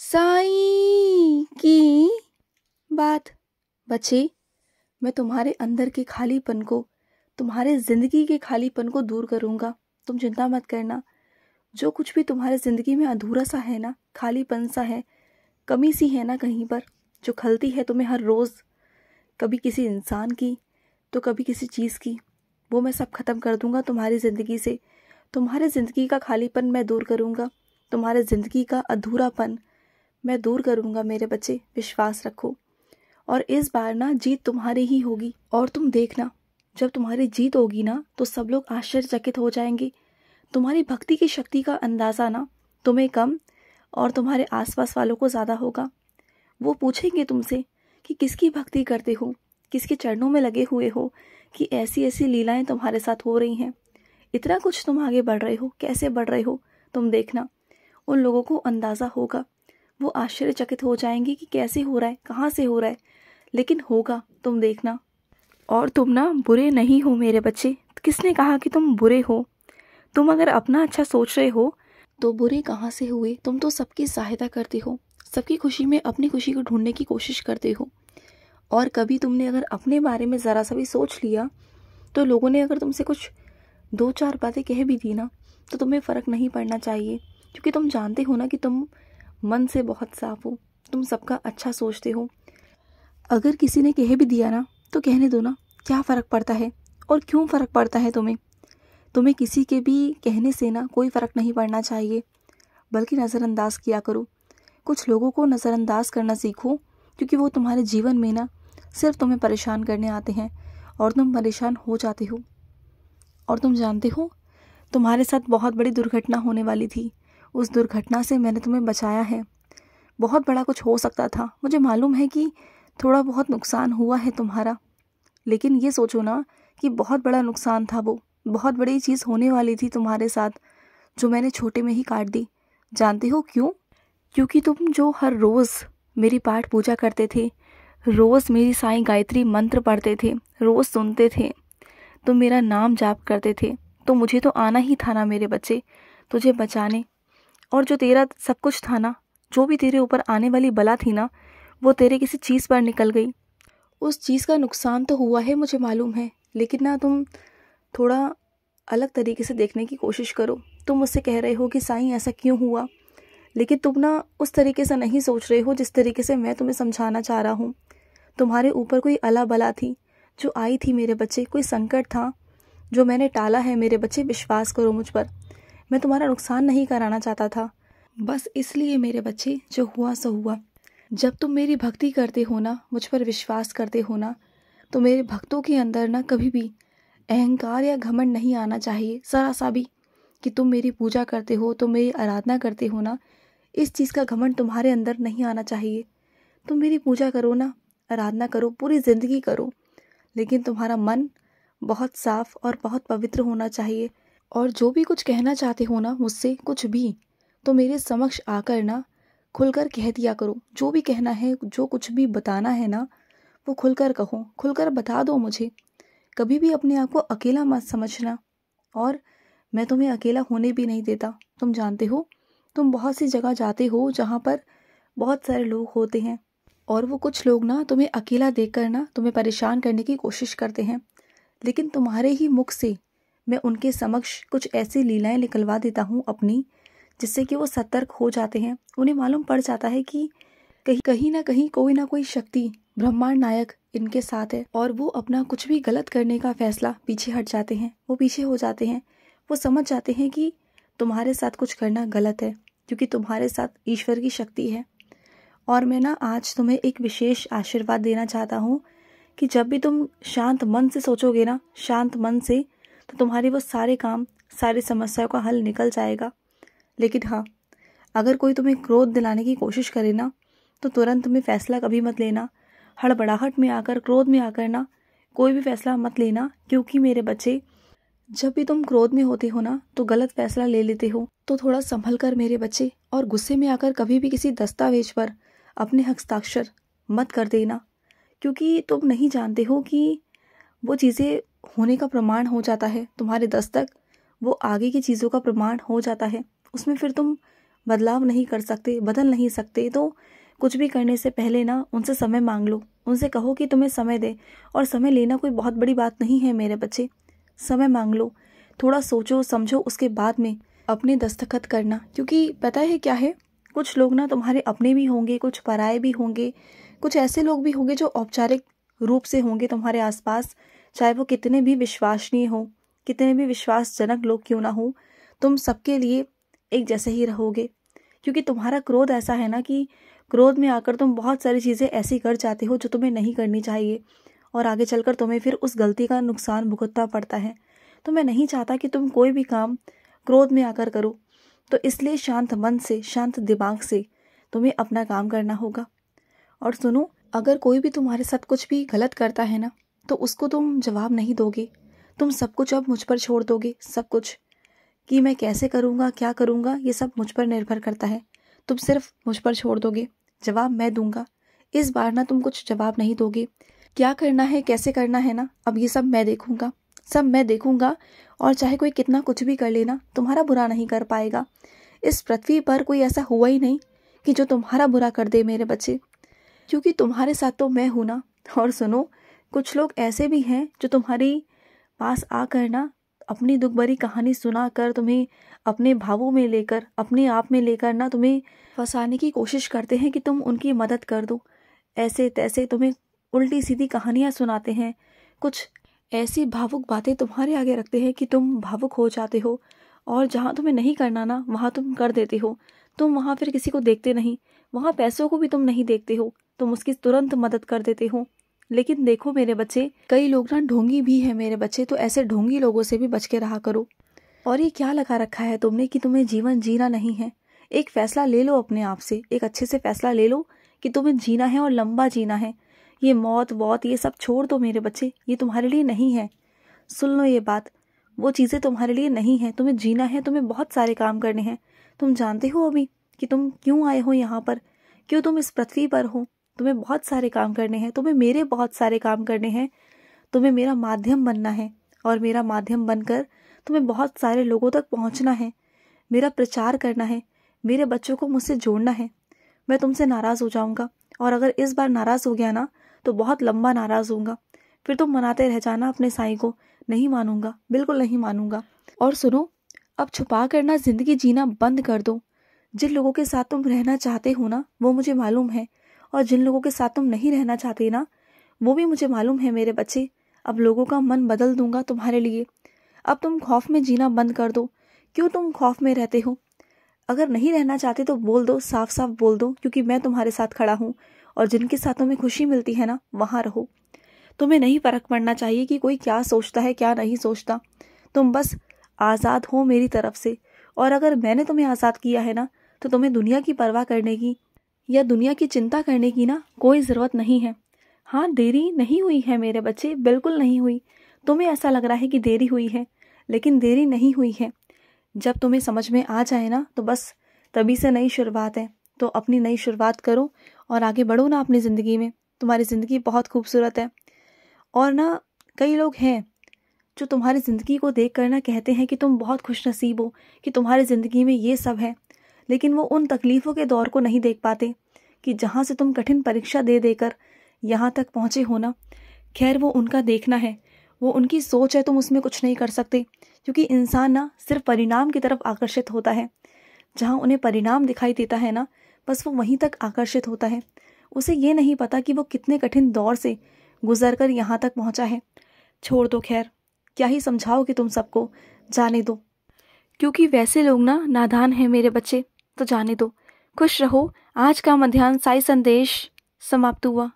साई की बात बच्चे मैं तुम्हारे अंदर के खालीपन को तुम्हारे ज़िंदगी के खालीपन को दूर करूँगा तुम चिंता मत करना जो कुछ भी तुम्हारे ज़िंदगी में अधूरा सा है ना खालीपन सा है कमी सी है ना कहीं पर जो खलती है तुम्हें हर रोज़ कभी किसी इंसान की तो कभी किसी चीज़ की वो मैं सब ख़त्म कर दूंगा तुम्हारी ज़िंदगी से तुम्हारे ज़िंदगी का खालीपन मैं दूर करूँगा तुम्हारे ज़िंदगी का अधूरापन मैं दूर करूंगा मेरे बच्चे विश्वास रखो और इस बार ना जीत तुम्हारी ही होगी और तुम देखना जब तुम्हारी जीत होगी ना तो सब लोग आश्चर्यचकित हो जाएंगे तुम्हारी भक्ति की शक्ति का अंदाज़ा ना तुम्हें कम और तुम्हारे आसपास वालों को ज़्यादा होगा वो पूछेंगे तुमसे कि किसकी भक्ति करते हो किसके चरणों में लगे हुए हो कि ऐसी ऐसी लीलाएं तुम्हारे साथ हो रही हैं इतना कुछ तुम आगे बढ़ रहे हो कैसे बढ़ रहे हो तुम देखना उन लोगों को अंदाज़ा होगा वो आश्चर्यचकित हो जाएंगे कि कैसे हो रहा है कहाँ से हो रहा है लेकिन होगा तुम देखना और तुम ना बुरे नहीं हो मेरे बच्चे किसने कहा कि तुम बुरे हो तुम अगर अपना अच्छा सोच रहे हो तो बुरे कहाँ से हुए तुम तो सबकी सहायता करते हो सबकी खुशी में अपनी खुशी को ढूंढने की कोशिश करते हो और कभी तुमने अगर अपने बारे में ज़रा सा भी सोच लिया तो लोगों ने अगर तुमसे कुछ दो चार बातें कह भी दी ना तो तुम्हें फ़र्क नहीं पड़ना चाहिए क्योंकि तुम जानते हो ना कि तुम मन से बहुत साफ हो तुम सबका अच्छा सोचते हो अगर किसी ने कह भी दिया ना तो कहने दो ना क्या फ़र्क पड़ता है और क्यों फ़र्क पड़ता है तुम्हें तुम्हें किसी के भी कहने से ना कोई फ़र्क नहीं पड़ना चाहिए बल्कि नज़रअंदाज किया करो कुछ लोगों को नज़रअंदाज करना सीखो क्योंकि वो तुम्हारे जीवन में ना सिर्फ तुम्हें परेशान करने आते हैं और तुम परेशान हो जाते हो और तुम जानते हो तुम्हारे साथ बहुत बड़ी दुर्घटना होने वाली थी उस दुर्घटना से मैंने तुम्हें बचाया है बहुत बड़ा कुछ हो सकता था मुझे मालूम है कि थोड़ा बहुत नुकसान हुआ है तुम्हारा लेकिन ये सोचो ना कि बहुत बड़ा नुकसान था वो बहुत बड़ी चीज़ होने वाली थी तुम्हारे साथ जो मैंने छोटे में ही काट दी जानते हो क्यों क्योंकि तुम जो हर रोज़ मेरी पाठ पूजा करते थे रोज़ मेरी साई गायत्री मंत्र पढ़ते थे रोज़ सुनते थे तुम तो मेरा नाम जाप करते थे तो मुझे तो आना ही था ना मेरे बच्चे तुझे बचाने और जो तेरा सब कुछ था ना जो भी तेरे ऊपर आने वाली बला थी ना वो तेरे किसी चीज़ पर निकल गई उस चीज़ का नुकसान तो हुआ है मुझे मालूम है लेकिन ना तुम थोड़ा अलग तरीके से देखने की कोशिश करो तुम मुझसे कह रहे हो कि साईं ऐसा क्यों हुआ लेकिन तुम ना उस तरीके से नहीं सोच रहे हो जिस तरीके से मैं तुम्हें समझाना चाह रहा हूँ तुम्हारे ऊपर कोई अला बला थी जो आई थी मेरे बच्चे कोई संकट था जो मैंने टाला है मेरे बच्चे विश्वास करो मुझ पर मैं तुम्हारा नुकसान नहीं कराना चाहता था बस इसलिए मेरे बच्चे जो हुआ सो हुआ जब तुम मेरी भक्ति करते हो ना मुझ पर विश्वास करते हो ना तो मेरे भक्तों के अंदर ना कभी भी अहंकार या घमंड नहीं आना चाहिए सरासा सा भी कि तुम मेरी पूजा करते हो तुम मेरी आराधना करते हो ना इस चीज़ का घमंड तुम्हारे अंदर नहीं आना चाहिए तुम मेरी पूजा करो ना आराधना करो पूरी ज़िंदगी करो लेकिन तुम्हारा मन बहुत साफ और बहुत पवित्र होना चाहिए और जो भी कुछ कहना चाहते हो ना मुझसे कुछ भी तो मेरे समक्ष आकर ना खुलकर कह दिया करो जो भी कहना है जो कुछ भी बताना है ना वो खुलकर कहो खुलकर बता दो मुझे कभी भी अपने आप को अकेला मत समझना और मैं तुम्हें अकेला होने भी नहीं देता तुम जानते हो तुम बहुत सी जगह जाते हो जहाँ पर बहुत सारे लोग होते हैं और वो कुछ लोग ना तुम्हें अकेला देख कर ना तुम्हें परेशान करने की कोशिश करते हैं लेकिन तुम्हारे ही मुख से मैं उनके समक्ष कुछ ऐसी लीलाएं निकलवा देता हूँ अपनी जिससे कि वो सतर्क हो जाते हैं उन्हें मालूम पड़ जाता है कि कहीं कहीं ना कहीं कोई ना कोई शक्ति ब्रह्मांड नायक इनके साथ है और वो अपना कुछ भी गलत करने का फैसला पीछे हट जाते हैं वो पीछे हो जाते हैं वो समझ जाते हैं कि तुम्हारे साथ कुछ करना गलत है क्योंकि तुम्हारे साथ ईश्वर की शक्ति है और मैं ना आज तुम्हें एक विशेष आशीर्वाद देना चाहता हूँ कि जब भी तुम शांत मन से सोचोगे ना शांत मन से तो तुम्हारे वो सारे काम सारी समस्याओं का हल निकल जाएगा लेकिन हाँ अगर कोई तुम्हें क्रोध दिलाने की कोशिश करे ना तो तुरंत तुम्हें फैसला कभी मत लेना हड़बड़ाहट में आकर क्रोध में आकर ना कोई भी फैसला मत लेना क्योंकि मेरे बच्चे जब भी तुम क्रोध में होते हो ना तो गलत फैसला ले लेते हो तो थोड़ा संभल कर मेरे बच्चे और गुस्से में आकर कभी भी किसी दस्तावेज पर अपने हस्ताक्षर मत कर देना क्योंकि तुम नहीं जानते हो कि वो चीज़ें होने का प्रमाण हो जाता है तुम्हारे दस्तक वो आगे की चीज़ों का प्रमाण हो जाता है उसमें फिर तुम बदलाव नहीं कर सकते बदल नहीं सकते तो कुछ भी करने से पहले ना उनसे समय मांग लो उनसे कहो कि तुम्हें समय दे और समय लेना कोई बहुत बड़ी बात नहीं है मेरे बच्चे समय मांग लो थोड़ा सोचो समझो उसके बाद में अपने दस्तखत करना क्योंकि पता है क्या है कुछ लोग ना तुम्हारे अपने भी होंगे कुछ पराए भी होंगे कुछ ऐसे लोग भी होंगे जो औपचारिक रूप से होंगे तुम्हारे आसपास चाहे वो कितने भी विश्वासनीय हो कितने भी विश्वासजनक लोग क्यों ना हो तुम सबके लिए एक जैसे ही रहोगे क्योंकि तुम्हारा क्रोध ऐसा है ना कि क्रोध में आकर तुम बहुत सारी चीज़ें ऐसी कर जाते हो जो तुम्हें नहीं करनी चाहिए और आगे चलकर तुम्हें फिर उस गलती का नुकसान भुगतना पड़ता है तो मैं नहीं चाहता कि तुम कोई भी काम क्रोध में आकर करो तो इसलिए शांत मन से शांत दिमाग से तुम्हें अपना काम करना होगा और सुनो अगर कोई भी तुम्हारे साथ कुछ भी गलत करता है ना तो उसको तुम जवाब नहीं दोगे तुम सब कुछ अब मुझ पर छोड़ दोगे सब कुछ कि मैं कैसे करूँगा क्या करूँगा ये सब मुझ पर निर्भर करता है तुम सिर्फ मुझ पर छोड़ दोगे जवाब मैं दूंगा इस बार ना तुम कुछ जवाब नहीं दोगे क्या करना है कैसे करना है ना अब ये सब मैं देखूंगा सब मैं देखूंगा और चाहे कोई कितना कुछ भी कर लेना तुम्हारा बुरा नहीं कर पाएगा इस पृथ्वी पर कोई ऐसा हुआ ही नहीं कि जो तुम्हारा बुरा कर दे मेरे बच्चे क्योंकि तुम्हारे साथ तो मैं हूं ना और सुनो कुछ लोग ऐसे भी हैं जो तुम्हारी पास आकर ना अपनी दुख भरी कहानी सुना कर तुम्हें अपने भावों में लेकर अपने आप में लेकर ना तुम्हें फंसाने की कोशिश करते हैं कि तुम उनकी मदद कर दो ऐसे तैसे तुम्हें उल्टी सीधी कहानियाँ सुनाते हैं कुछ ऐसी भावुक बातें तुम्हारे आगे रखते हैं कि तुम भावुक हो जाते हो और जहाँ तुम्हें नहीं करना ना वहाँ तुम कर देते हो तुम वहाँ फिर किसी को देखते नहीं वहाँ पैसों को भी तुम नहीं देखते हो तुम उसकी तुरंत मदद कर देते हो लेकिन देखो मेरे बच्चे कई लोग ना ढोंगी भी हैं मेरे बच्चे तो ऐसे ढोंगी लोगों से भी बच के रहा करो और ये क्या लगा रखा है तुमने कि तुम्हें जीवन जीना नहीं है एक फैसला ले लो अपने आप से एक अच्छे से फैसला ले लो कि तुम्हें जीना है और लंबा जीना है ये मौत वौत ये सब छोड़ दो मेरे बच्चे ये तुम्हारे लिए नहीं है सुन लो ये बात वो चीज़ें तुम्हारे लिए नहीं है तुम्हें जीना है तुम्हें बहुत सारे काम करने हैं तुम जानते हो अभी कि तुम क्यों आए हो यहाँ पर क्यों तुम इस पृथ्वी पर हो तुम्हें बहुत सारे काम करने हैं तुम्हें मेरे बहुत सारे काम करने हैं तुम्हें मेरा माध्यम बनना है और मेरा माध्यम बनकर तुम्हें बहुत सारे लोगों तक पहुंचना है मेरा प्रचार करना है मेरे बच्चों को मुझसे जोड़ना है मैं तुमसे नाराज़ हो जाऊंगा और अगर इस बार नाराज़ हो गया ना तो बहुत लंबा नाराज़ होऊंगा फिर तुम मनाते रह जाना अपने साई को नहीं मानूंगा बिल्कुल नहीं मानूंगा और सुनो अब छुपा करना ज़िंदगी जीना बंद कर दो जिन लोगों के साथ तुम रहना चाहते हो ना वो मुझे मालूम है और जिन लोगों के साथ तुम नहीं रहना चाहते ना वो भी मुझे मालूम है मेरे बच्चे अब लोगों का मन बदल दूंगा तुम्हारे लिए अब तुम खौफ में जीना बंद कर दो क्यों तुम खौफ में रहते हो अगर नहीं रहना चाहते तो बोल दो साफ साफ बोल दो क्योंकि मैं तुम्हारे साथ खड़ा हूँ और जिनके साथ तुम्हें खुशी मिलती है ना वहाँ रहो तुम्हें नहीं फर्क पड़ना चाहिए कि कोई क्या सोचता है क्या नहीं सोचता तुम बस आज़ाद हो मेरी तरफ से और अगर मैंने तुम्हें आज़ाद किया है ना तो तुम्हें दुनिया की परवाह करने की या दुनिया की चिंता करने की ना कोई ज़रूरत नहीं है हाँ देरी नहीं हुई है मेरे बच्चे बिल्कुल नहीं हुई तुम्हें ऐसा लग रहा है कि देरी हुई है लेकिन देरी नहीं हुई है जब तुम्हें समझ में आ जाए ना तो बस तभी से नई शुरुआत है तो अपनी नई शुरुआत करो और आगे बढ़ो ना अपनी ज़िंदगी में तुम्हारी ज़िंदगी बहुत खूबसूरत है और ना कई लोग हैं जो तुम्हारी ज़िंदगी को देख कर ना कहते हैं कि तुम बहुत खुश नसीब हो कि तुम्हारी ज़िंदगी में ये सब है लेकिन वो उन तकलीफ़ों के दौर को नहीं देख पाते कि जहाँ से तुम कठिन परीक्षा दे देकर यहाँ तक पहुँचे हो ना खैर वो उनका देखना है वो उनकी सोच है तुम उसमें कुछ नहीं कर सकते क्योंकि इंसान ना सिर्फ परिणाम की तरफ आकर्षित होता है जहाँ उन्हें परिणाम दिखाई देता है ना बस वो वहीं तक आकर्षित होता है उसे ये नहीं पता कि वो कितने कठिन दौर से गुजर कर यहाँ तक पहुँचा है छोड़ दो खैर क्या ही समझाओगे तुम सबको जाने दो क्योंकि वैसे लोग ना नादान हैं मेरे बच्चे तो जाने दो खुश रहो आज का मध्यान्ह साई संदेश समाप्त हुआ